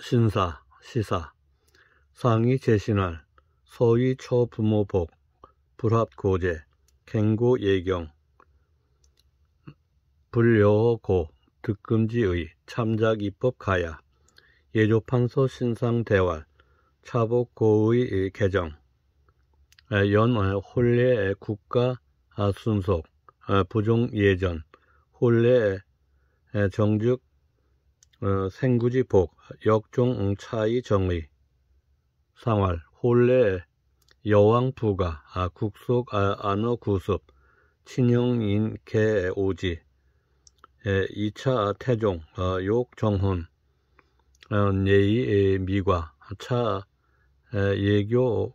신사, 시사, 상이 제신할, 소위 초부모복, 불합고제, 갱고예경, 불려고, 득금지의, 참작입법 가야, 예조판소 신상대활, 차복고의 개정, 연, 혼례의 국가 순속, 부종예전, 혼례의 정직 어, 생구지 복, 역종 차이 정의, 상활, 홀례 여왕 부가, 아, 국속 아, 안어 구습, 친형인 개 오지, 에, 2차 태종, 어, 욕 정훈, 어, 예의 미과, 차 에, 예교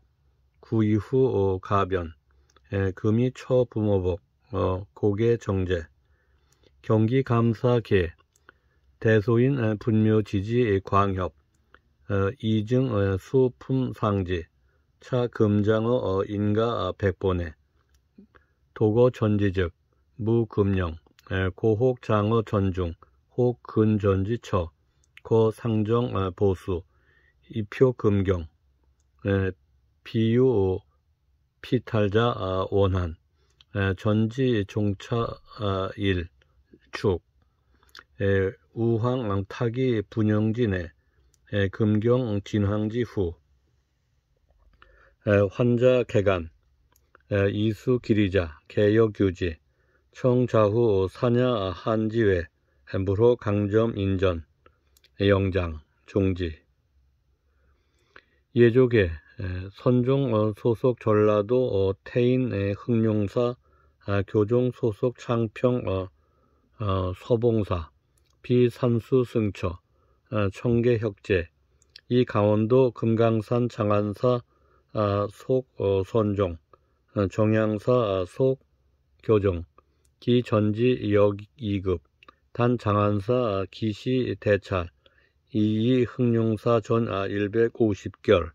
구이후 어, 가변, 에, 금이 초 부모복, 어, 고개 정제, 경기 감사계, 대소인 어, 분묘지지 광협, 어, 이증 어, 수품상지, 차금장어 인가 백본에, 도거 전지즉, 무금령, 고혹 장어 전중, 혹근 전지처, 고 상정 보수, 이표 금경, 비유 피탈자 아, 원한, 전지 종차 아, 일, 축, 우황 앙탁이 분영진에 금경 진황지 후 환자 개간 이수 기리자 개역 규지 청자후 사냐 한지회 무로 강점 인전 영장 종지 예조계 선종 어, 소속 전라도 어, 태인 흥룡사 아, 교종 소속 창평 어, 서봉사 비삼수승처 어, 청계혁제, 이 강원도 금강산 장안사 어, 속선종, 어, 종양사 속교정, 기전지 역 2급, 단 장안사 기시 대찰, 이이 흑룡사 전 150결,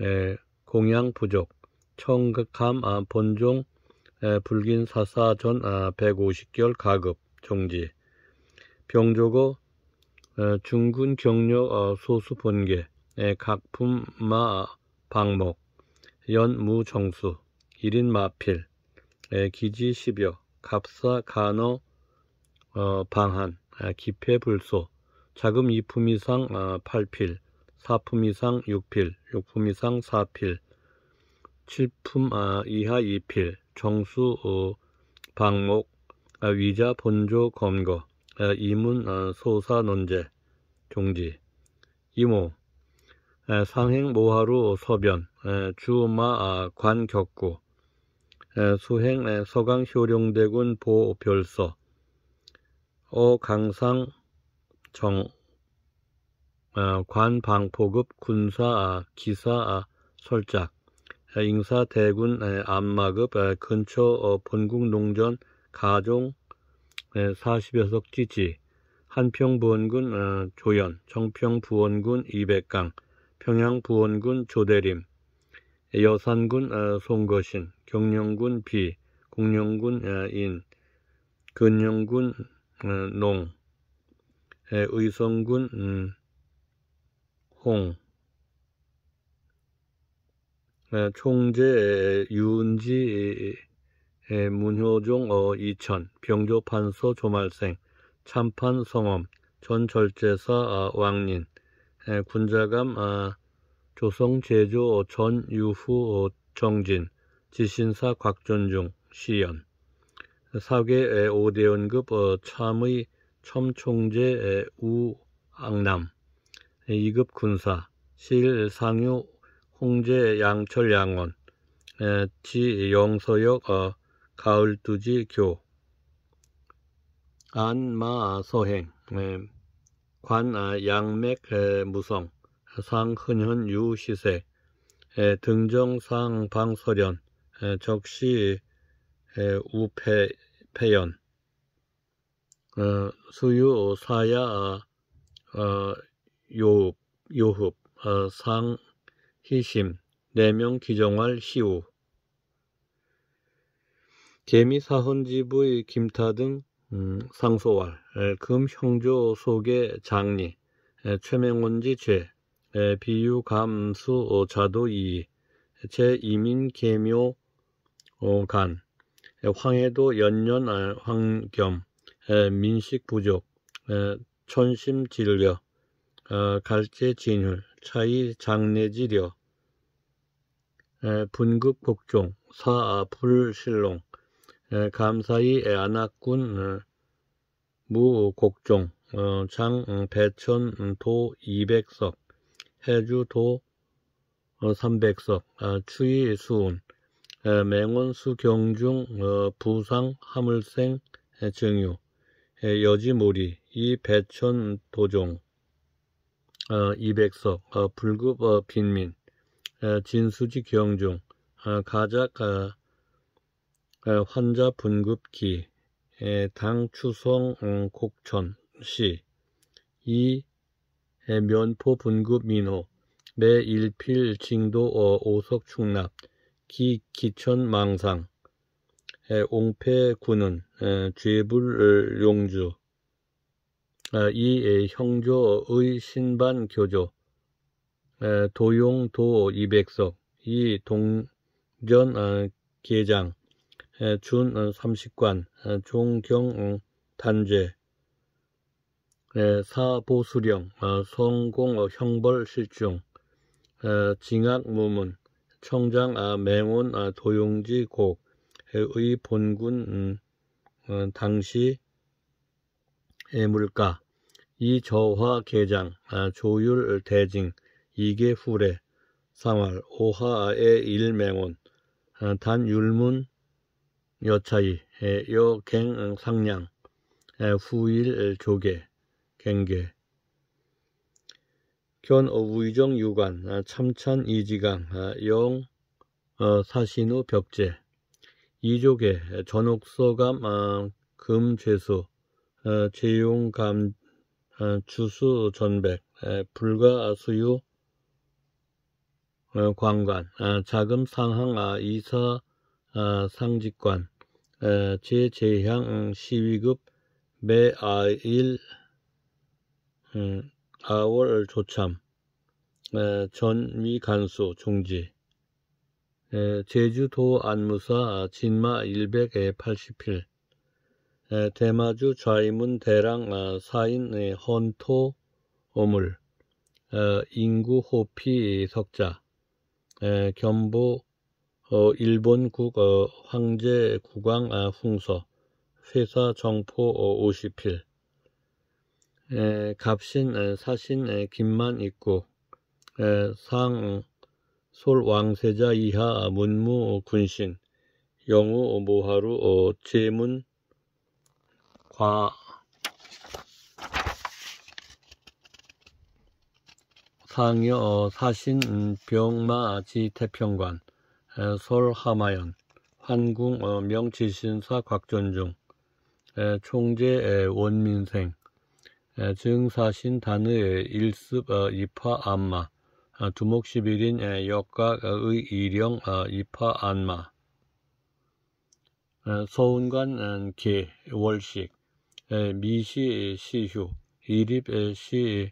아, 공양 부족, 청극함 아, 본종 불긴사사 전 150결 아, 가급 정지 병조거 어, 중군 경력 어, 소수 본계 예, 각품 마 방목 연무 정수 1인 마필 예, 기지 10여 갑사 간호 어, 방한 아, 기패 불소 자금 2품 이상 8필 아, 4품 이상 6필 6품 이상 4필 7품 아, 이하 2필 정수 방목 위자 본조 검거 이문 어, 소사 논제 종지 이모 상행 모하루 서변 주마 아, 관격구 수행 서강 효령대군 보별서 어강상 정 어, 관방포급 군사 아, 기사 아, 설작 인사 대군 안마급 근처 어, 본국 농전 가종 40여석 지지 한평부원군 어, 조연, 정평부원군 이백강, 평양부원군 조대림, 여산군 어, 송거신, 경령군 비, 공령군 어, 인, 근영군 농, 의성군 음, 홍, 총재 윤지 문효종 어 이천, 병조판서 조말생, 참판 성엄, 전절제사 아, 왕린, 에, 군자감 아, 조성제조 어, 전유후 어, 정진, 지신사 곽존중 시연, 사계 오대연급 어, 참의 첨총재 우악남, 이급 군사, 실상유 홍제 양철양원, 지영서역 어, 가을두지 교 안마 서행관 네. 아 양맥 무성 상흔현 유시세 등정상 방설연 적시 우패패연 어, 수유 사야 어, 요 요흡 어, 상희심 내명 네 기정할 시우 개미 사헌집의 김타 등 음, 상소왈, 금형조 속의 장리, 최명원지 죄, 비유감수 어, 자도이, 제이민 개묘 어, 간, 황해도 연년 황겸, 민식 부족, 천심 진려 어, 갈제 진율, 차이 장례지려, 분급 복종, 사불실롱, 아, 예, 감사히 애안학군 예, 어, 무곡종 어, 장 어, 배천 음, 도 200석 해주 도 300석 아, 추위 수운 예, 맹원수 경중 부상 하물생 증유 여지모리이 배천 도종 200석 불급 빈민 진수지 경중 아, 가작 아, 환자 분급기 당 추성 음, 곡천 시, 이 면포 분급 민호 매 일필 징도 어, 오석 충납 기 기천 망상 옹패 군은 죄불 용주 아, 이 형조의 신반 교조 도용도 이백석 이 동전 어, 계장 준 어, 삼식관, 어, 종경 어, 단죄, 사보수령, 성공 형벌 실종, 징악 무문, 청장 아, 맹원 아, 도용지 곡, 의 본군 음, 당시 물가, 이저화 개장, 아, 조율 대징, 이계 후례, 상활, 오하의 일맹원, 단율문 여차이, 여, 갱, 상량, 후일, 조개 갱계. 견, 어, 우의정, 유관, 아, 참천 이지강, 아, 영, 어, 사신우, 벽제. 이조개 전옥서감, 아, 금죄수, 재용감, 어, 주수, 전백, 불가, 수유, 관관, 자금 상항, 이사, 상직관, 어, 제재향시위급 음, 매아일 음, 아월 조참 어, 전미간수 종지 어, 제주도 안무사 진마 180필 0 0에 대마주 좌이문 대랑 사인 네, 헌토 오물 인구 호피 석자 견보 어, 일본 국 어, 황제 국왕 아, 훈서 회사 정포 어, 50필 에, 갑신 에, 사신 에, 김만 있고 에, 상 솔왕세자 이하 아, 문무 어, 군신 영우 어, 모하루 어, 제문 과 상여 어, 사신 음, 병마지 아, 태평관 솔하마연, 한궁 어, 명치신사 곽전중, 총재 원민생, 증사신 단의 일습 입화 어, 안마, 어, 두목시비인 역각의 이령 입화 안마, 서운관개 월식, 미시 시휴, 이립 시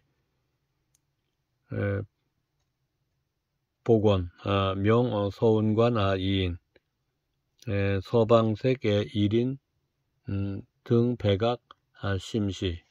에, 박복원, 아, 명 어, 서운관 아, 이인 에, 서방색 에, 일인 음, 등 백악 아, 심시